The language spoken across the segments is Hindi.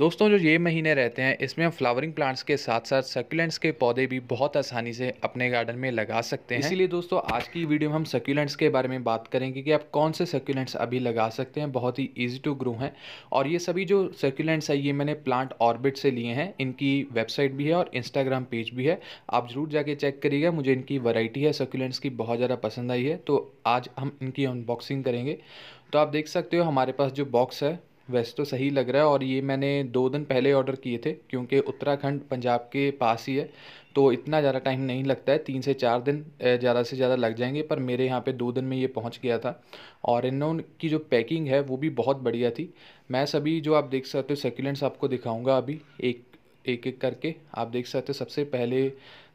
दोस्तों जो ये महीने रहते हैं इसमें हम फ्लावरिंग प्लांट्स के साथ साथ सक्यूलेंट्स के पौधे भी बहुत आसानी से अपने गार्डन में लगा सकते हैं इसीलिए दोस्तों आज की वीडियो में हम सक्यूलेंट्स के बारे में बात करेंगे कि आप कौन से सक्यूलेंट्स अभी लगा सकते हैं बहुत ही ईजी टू ग्रो हैं और ये सभी जो सक्यूलेंट्स है ये मैंने प्लांट ऑर्बिट से लिए हैं इनकी वेबसाइट भी है और इंस्टाग्राम पेज भी है आप ज़रूर जाके चेक करिएगा मुझे इनकी वराइटी है सक्यूलेंट्स की बहुत ज़्यादा पसंद आई है तो आज हम इनकी अनबॉक्सिंग करेंगे तो आप देख सकते हो हमारे पास जो बॉक्स है वैसे तो सही लग रहा है और ये मैंने दो दिन पहले ऑर्डर किए थे क्योंकि उत्तराखंड पंजाब के पास ही है तो इतना ज़्यादा टाइम नहीं लगता है तीन से चार दिन ज़्यादा से ज़्यादा लग जाएंगे पर मेरे यहाँ पे दो दिन में ये पहुँच गया था और इन की जो पैकिंग है वो भी बहुत बढ़िया थी मैं सभी जो आप देख सकते हो सेक्यूलेंट्स आपको दिखाऊँगा अभी एक एक एक करके आप देख सकते हो सबसे पहले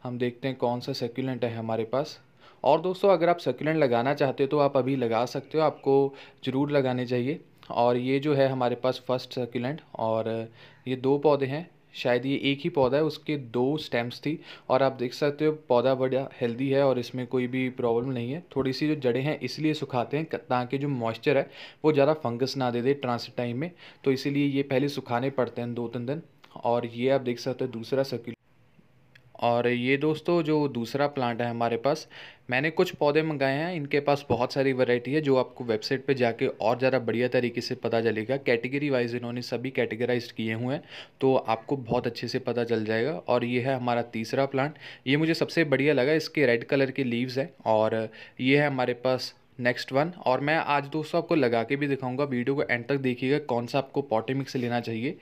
हम देखते हैं कौन सा सेक्यूलेंट है हमारे पास और दोस्तों अगर आप सेक्यूलेंट लगाना चाहते हो तो आप अभी लगा सकते हो आपको ज़रूर लगाने चाहिए और ये जो है हमारे पास फर्स्ट सर्कुलेंट और ये दो पौधे हैं शायद ये एक ही पौधा है उसके दो स्टेम्स थी और आप देख सकते हो पौधा बढ़िया हेल्दी है और इसमें कोई भी प्रॉब्लम नहीं है थोड़ी सी जो जड़ें हैं इसलिए सुखाते हैं ताकि जो मॉइस्चर है वो ज़्यादा फंगस ना दे दे ट्रांसिट टाइम में तो इसीलिए ये पहले सुखाने पड़ते हैं दो तीन दिन और ये आप देख सकते हो दूसरा सर्क्यूल और ये दोस्तों जो दूसरा प्लांट है हमारे पास मैंने कुछ पौधे मंगाए हैं इनके पास बहुत सारी वैरायटी है जो आपको वेबसाइट पे जाके और ज़्यादा बढ़िया तरीके से पता चलेगा कैटेगरी वाइज इन्होंने सभी कैटेगराइज किए हुए हैं तो आपको बहुत अच्छे से पता चल जाएगा और ये है हमारा तीसरा प्लांट ये मुझे सबसे बढ़िया लगा इसके रेड कलर के लीव्स हैं और ये है हमारे पास नेक्स्ट वन और मैं आज दोस्तों आपको लगा के भी दिखाऊंगा वीडियो को एंड तक देखिएगा कौन सा आपको पॉटी मिक्स लेना चाहिए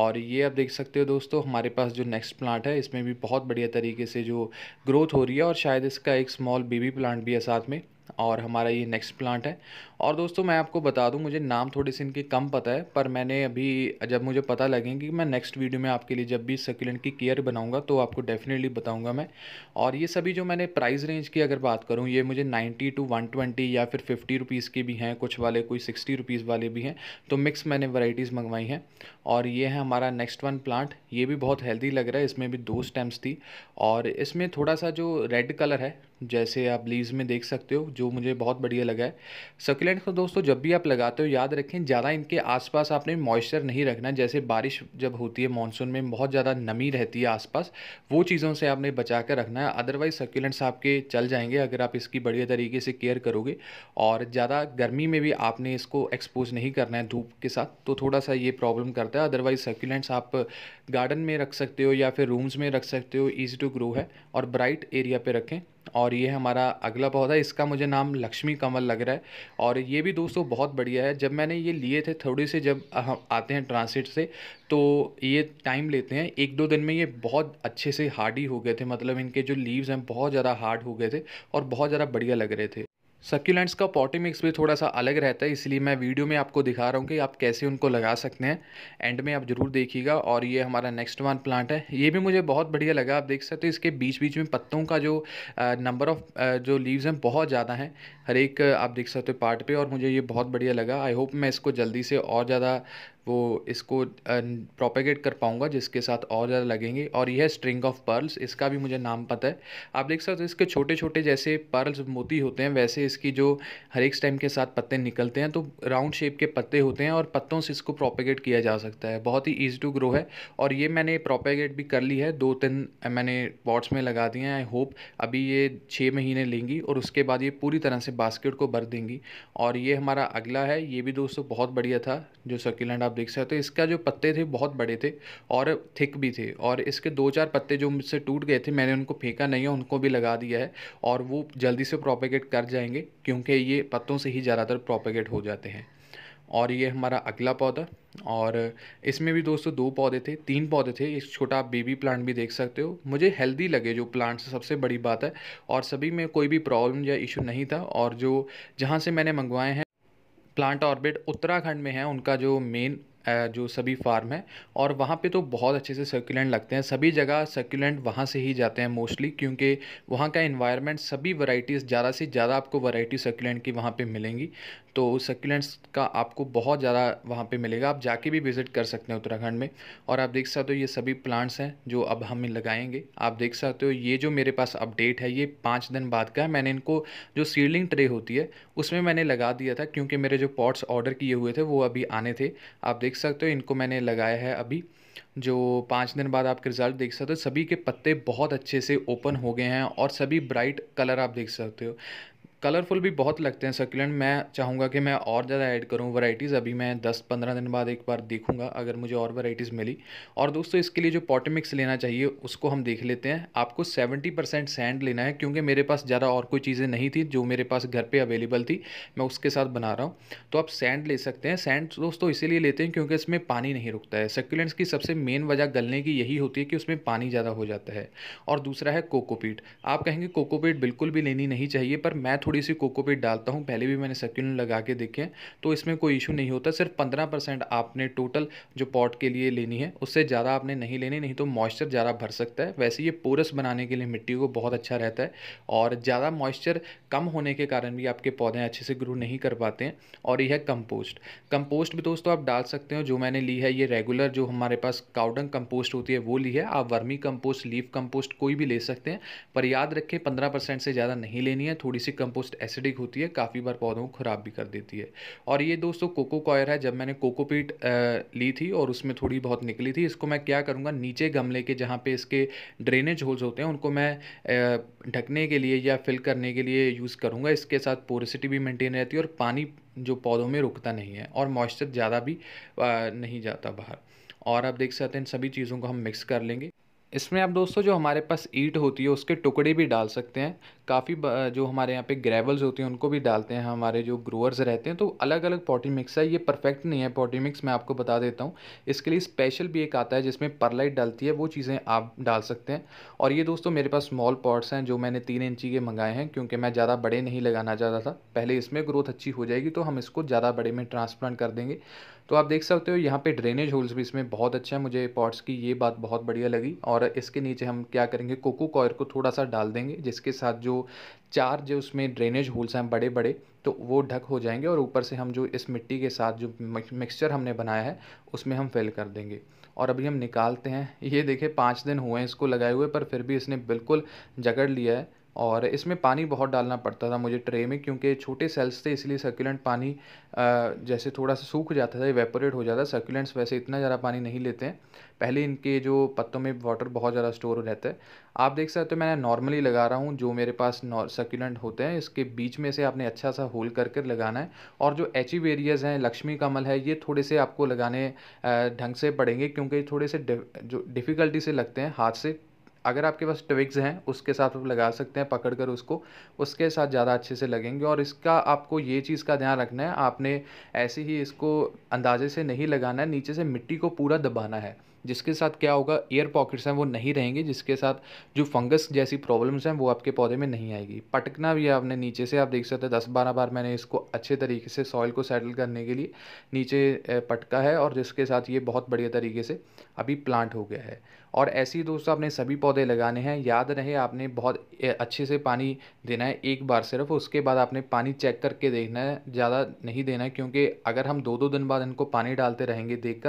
और ये आप देख सकते हो दोस्तों हमारे पास जो नेक्स्ट प्लांट है इसमें भी बहुत बढ़िया तरीके से जो ग्रोथ हो रही है और शायद इसका एक स्मॉल बेबी प्लांट भी है साथ में और हमारा ये नेक्स्ट प्लांट है और दोस्तों मैं आपको बता दूं मुझे नाम थोड़े से इनके कम पता है पर मैंने अभी जब मुझे पता लगे कि मैं नेक्स्ट वीडियो में आपके लिए जब भी सकुलेंट की केयर बनाऊंगा तो आपको डेफिनेटली बताऊंगा मैं और ये सभी जो मैंने प्राइस रेंज की अगर बात करूँ ये मुझे नाइन्टी टू वन ट्वेंटी या फिर फिफ्टी रुपीज़ के भी हैं कुछ वाले कोई सिक्सटी रुपीज़ वाले भी हैं तो मिक्स मैंने वराइटीज़ मंगवाई हैं और ये है हमारा नेक्स्ट वन प्लांट ये भी बहुत हेल्दी लग रहा है इसमें भी दो स्टेम्स थी और इसमें थोड़ा सा जो रेड कलर है जैसे आप लीव्स में देख सकते हो जो मुझे बहुत बढ़िया लगा है सकुलेंट को तो दोस्तों जब भी आप लगाते हो याद रखें ज़्यादा इनके आसपास आपने मॉइस्चर नहीं रखना जैसे बारिश जब होती है मानसून में बहुत ज़्यादा नमी रहती है आसपास वो चीज़ों से आपने बचा कर रखना है अदरवाइज सकुलेंट्स आपके चल जाएंगे अगर आप इसकी बढ़िया तरीके से केयर करोगे और ज़्यादा गर्मी में भी आपने इसको एक्सपोज नहीं करना है धूप के साथ तो थोड़ा सा ये प्रॉब्लम करता है अदरवाइज सर्क्यूलेंट्स आप गार्डन में रख सकते हो या फिर रूम्स में रख सकते हो ईजी टू ग्रो है और ब्राइट एरिया पर रखें और ये हमारा अगला पौधा इसका मुझे नाम लक्ष्मी कमल लग रहा है और ये भी दोस्तों बहुत बढ़िया है जब मैंने ये लिए थे थोड़े से जब हम आते हैं ट्रांसिट से तो ये टाइम लेते हैं एक दो दिन में ये बहुत अच्छे से हार्डी हो गए थे मतलब इनके जो लीव्स हैं बहुत ज़्यादा हार्ड हो गए थे और बहुत ज़्यादा बढ़िया लग रहे थे सक्यूलेंट्स का पॉटी मिक्स भी थोड़ा सा अलग रहता है इसलिए मैं वीडियो में आपको दिखा रहा हूँ कि आप कैसे उनको लगा सकते हैं एंड में आप ज़रूर देखिएगा और ये हमारा नेक्स्ट वन प्लांट है ये भी मुझे बहुत बढ़िया लगा आप देख सकते हो इसके बीच बीच में पत्तों का जो नंबर ऑफ़ जो लीव्स हैं बहुत ज़्यादा हैं हर एक आप देख सकते हो पार्ट पर और मुझे ये बहुत बढ़िया लगा आई होप मैं इसको जल्दी से और ज़्यादा वो इसको प्रोपेगेट कर पाऊँगा जिसके साथ और ज़्यादा लगेंगे और यह स्ट्रिंग ऑफ पर्ल्स इसका भी मुझे नाम पता है आप देख सकते हो इसके छोटे छोटे जैसे पर्ल्स मोती होते हैं वैसे इसकी जो हर एक स्टेम के साथ पत्ते निकलते हैं तो राउंड शेप के पत्ते होते हैं और पत्तों से इसको प्रोपेगेट किया जा सकता है बहुत ही ईजी टू ग्रो है और ये मैंने प्रोपेगेट भी कर ली है दो तीन मैंने पॉट्स में लगा दिए हैं आई होप अभी ये छः महीने लेंगी और उसके बाद ये पूरी तरह से बास्केट को भर देंगी और ये हमारा अगला है ये भी दोस्तों बहुत बढ़िया था जो सर्किलेंट आप देख सकते हो इसका जो पत्ते थे बहुत बड़े थे और थिक भी थे और इसके दो चार पत्ते जो मुझसे टूट गए थे मैंने उनको फेंका नहीं है उनको भी लगा दिया है और वो जल्दी से प्रोपेगेट कर जाएंगे क्योंकि ये पत्तों से ही ज़्यादातर प्रोपेगेट हो जाते हैं और ये हमारा अगला पौधा और इसमें भी दोस्तों दो पौधे थे तीन पौधे थे एक छोटा आप बेबी प्लांट भी देख सकते हो मुझे हेल्दी लगे जो प्लांट्स सबसे बड़ी बात है और सभी में कोई भी प्रॉब्लम या इशू नहीं था और जो जहाँ से मैंने मंगवाए हैं प्लांट ऑर्बिट उत्तराखंड में है उनका जो मेन जो सभी फार्म है और वहाँ पे तो बहुत अच्छे से सर्कुलेंट लगते हैं सभी जगह सर्कुलेंट वहाँ से ही जाते हैं मोस्टली क्योंकि वहाँ का इन्वायरमेंट सभी वराइटीज़ ज़्यादा से ज़्यादा आपको वराइटी सर्कुलेंट की वहाँ पे मिलेंगी तो सर्कुलेंट्स का आपको बहुत ज़्यादा वहाँ पे मिलेगा आप जाके भी विज़िट कर सकते हैं उत्तराखंड में और आप देख सकते हो ये सभी प्लांट्स हैं जो अब हम लगाएंगे आप देख सकते हो ये जो मेरे पास अपडेट है ये पाँच दिन बाद का है मैंने इनको जो सीडलिंग ट्रे होती है उसमें मैंने लगा दिया था क्योंकि मेरे जो पॉट्स ऑर्डर किए हुए थे वो अभी आने थे आप देख देख सकते हो इनको मैंने लगाया है अभी जो पाँच दिन बाद आपके रिज़ल्ट देख सकते हो सभी के पत्ते बहुत अच्छे से ओपन हो गए हैं और सभी ब्राइट कलर आप देख सकते हो कलरफुल भी बहुत लगते हैं सर्कुलेंट मैं चाहूँगा कि मैं और ज़्यादा ऐड करूँ वराइटीज़ अभी मैं दस पंद्रह दिन बाद एक बार देखूँगा अगर मुझे और वराइटीज़ मिली और दोस्तों इसके लिए जो पॉटमिक्स मिक्स लेना चाहिए उसको हम देख लेते हैं आपको सेवेंटी परसेंट सैंड लेना है क्योंकि मेरे पास ज़्यादा और कोई चीज़ें नहीं थी जो मेरे पास घर पर अवेलेबल थी मैं उसके साथ बना रहा हूँ तो आप सैंड ले सकते हैं सैंड दोस्तों इसीलिए लेते हैं क्योंकि इसमें पानी नहीं रुकता है सर्कुलेंट्स की सबसे मेन वजह गलने की यही होती है कि उसमें पानी ज़्यादा हो जाता है और दूसरा है कोकोपीट आप कहेंगे कोकोपीट बिल्कुल भी लेनी नहीं चाहिए पर मैं थोड़ी थोड़ी सी कोकोपीट डालता हूँ पहले भी मैंने सर्क्यूलेंट लगा के देखे हैं तो इसमें कोई इशू नहीं होता सिर्फ पंद्रह परसेंट आपने टोटल जो पॉट के लिए लेनी है उससे ज़्यादा आपने नहीं लेनी नहीं तो मॉइस्चर ज़्यादा भर सकता है वैसे ये पोरस बनाने के लिए मिट्टी को बहुत अच्छा रहता है और ज़्यादा मॉइस्चर कम होने के कारण भी आपके पौधे अच्छे से ग्रो नहीं कर पाते हैं और यह है कंपोस्ट कंपोस्ट भी दोस्तों आप डाल सकते हो जो मैंने ली है ये रेगुलर जो हमारे पास काउडंग कंपोस्ट होती है वो ली है आप वर्मी कंपोस्ट लीफ कंपोस्ट कोई भी ले सकते हैं पर याद रखें पंद्रह परसेंट से ज़्यादा नहीं लेनी है थोड़ी सी कंपोस्ट कंपोस्ट एसिडिक होती है काफ़ी बार पौधों को ख़राब भी कर देती है और ये दोस्तों कोको कॉयर है जब मैंने कोकोपीट ली थी और उसमें थोड़ी बहुत निकली थी इसको मैं क्या करूँगा नीचे गमले के जहाँ पे इसके ड्रेनेज होल्स होते हैं उनको मैं ढकने के लिए या फिल करने के लिए यूज़ करूँगा इसके साथ पोरिसिटी भी मेनटेन रहती है और पानी जो पौधों में रुकता नहीं है और मॉइस्चर ज़्यादा भी नहीं जाता बाहर और आप देख सकते हैं इन सभी चीज़ों को हम मिक्स कर लेंगे इसमें आप दोस्तों जो हमारे पास ईट होती है उसके टुकड़े भी डाल सकते हैं काफ़ी जो हमारे यहाँ पे ग्रेवल्स होती हैं उनको भी डालते हैं हमारे जो ग्रोअर्स रहते हैं तो अलग अलग पॉटी मिक्स है ये परफेक्ट नहीं है पॉटी मिक्स मैं आपको बता देता हूँ इसके लिए स्पेशल भी एक आता है जिसमें परलाइट डालती है वो चीज़ें आप डाल सकते हैं और ये दोस्तों मेरे पास स्मॉल पॉट्स हैं जो मैंने तीन इंची के मंगाए हैं क्योंकि मैं ज़्यादा बड़े नहीं लगाना चाहता था पहले इसमें ग्रोथ अच्छी हो जाएगी तो हम इसको ज़्यादा बड़े में ट्रांसप्लांट कर देंगे तो आप देख सकते हो यहाँ पे ड्रेनेज होल्स भी इसमें बहुत अच्छा है मुझे पॉट्स की ये बात बहुत बढ़िया लगी और इसके नीचे हम क्या करेंगे कोको कॉयर को थोड़ा सा डाल देंगे जिसके साथ जो चार जो उसमें ड्रेनेज होल्स हैं बड़े बड़े तो वो ढक हो जाएंगे और ऊपर से हम जो इस मिट्टी के साथ जो मिक्सचर हमने बनाया है उसमें हम फिल कर देंगे और अभी हम निकालते हैं ये देखें पाँच दिन हुए हैं इसको लगाए हुए पर फिर भी इसने बिल्कुल जगड़ लिया है और इसमें पानी बहुत डालना पड़ता था मुझे ट्रे में क्योंकि छोटे सेल्स थे इसलिए सर्कुलेंट पानी जैसे थोड़ा सा सूख जाता था वेपोरेट हो जाता सर्कुलेंट्स वैसे इतना ज़्यादा पानी नहीं लेते हैं पहले इनके जो पत्तों में वाटर बहुत ज़्यादा स्टोर रहता है आप देख सकते हो मैं नॉर्मली लगा रहा हूँ जो मेरे पास सर्कुलेंट होते हैं इसके बीच में से आपने अच्छा सा होल कर कर लगाना है और जो एचिव एरियाज e हैं लक्ष्मी कमल है ये थोड़े से आपको लगाने ढंग से पड़ेंगे क्योंकि थोड़े से जो डिफ़िकल्टी से लगते हैं हाथ से अगर आपके पास ट्विग्स हैं उसके साथ आप लगा सकते हैं पकड़ कर उसको उसके साथ ज़्यादा अच्छे से लगेंगे और इसका आपको ये चीज़ का ध्यान रखना है आपने ऐसे ही इसको अंदाजे से नहीं लगाना है नीचे से मिट्टी को पूरा दबाना है जिसके साथ क्या होगा एयर पॉकेट्स हैं वो नहीं रहेंगे जिसके साथ जो फंगस जैसी प्रॉब्लम्स हैं वो आपके पौधे में नहीं आएगी पटकना भी आपने नीचे से आप देख सकते हैं दस बारह बार मैंने इसको अच्छे तरीके से सॉइल को सेटल करने के लिए नीचे पटका है और जिसके साथ ये बहुत बढ़िया तरीके से अभी प्लांट हो गया है और ऐसे ही दोस्तों आपने सभी पौधे लगाने हैं याद रहे आपने बहुत अच्छे से पानी देना है एक बार सिर्फ उसके बाद आपने पानी चेक करके देखना है ज़्यादा नहीं देना है क्योंकि अगर हम दो दो दिन बाद इनको पानी डालते रहेंगे देख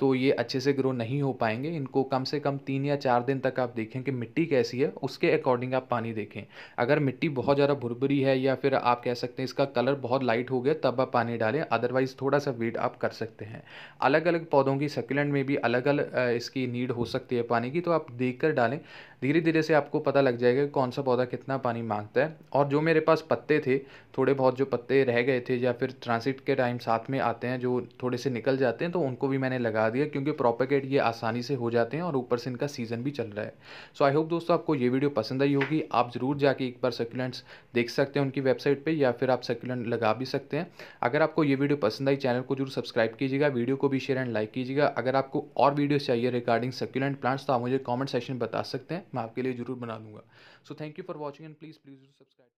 तो ये अच्छे से ग्रो नहीं हो पाएंगे इनको कम से कम तीन या चार दिन तक आप देखें कि मिट्टी कैसी है उसके अकॉर्डिंग आप पानी देखें अगर मिट्टी बहुत ज़्यादा भुरभुरी है या फिर आप कह सकते हैं इसका कलर बहुत लाइट हो गया तब आप पानी डालें अदरवाइज़ थोड़ा सा वेट आप कर सकते हैं अलग अलग पौधों की सकुलेंट में भी अलग अलग इसकी नीड हो सकती है पानी की तो आप देख कर डालें धीरे धीरे से आपको पता लग जाएगा कि कौन सा पौधा कितना पानी मांगता है और जो मेरे पास पत्ते थे थोड़े बहुत जो पत्ते रह गए थे या फिर ट्रांसिट के टाइम साथ में आते हैं जो थोड़े से निकल जाते हैं तो उनको भी मैंने लगा दिया क्योंकि प्रोपेगेट ये आसानी से हो जाते हैं और ऊपर से इनका सीज़न भी चल रहा है सो आई होप दोस्तों आपको ये वीडियो पसंद आई होगी आप ज़रूर जाके एक बार सर्कुलेंट्स देख सकते हैं उनकी वेबसाइट पर या फिर आप सर्कुलेंट लगा भी सकते हैं अगर आपको ये वीडियो पसंद आई चैनल को जरूर सब्सक्राइब कीजिएगा वीडियो को भी शेयर एंड लाइक कीजिएगा अगर आपको और वीडियो चाहिए रिगार्डिंग सर्कुलेंट प्लान्स तो आप मुझे कमेंट सेक्शन में बता सकते हैं मैं आपके लिए ज़रूर बना दूंगा so thank you for watching and please please subscribe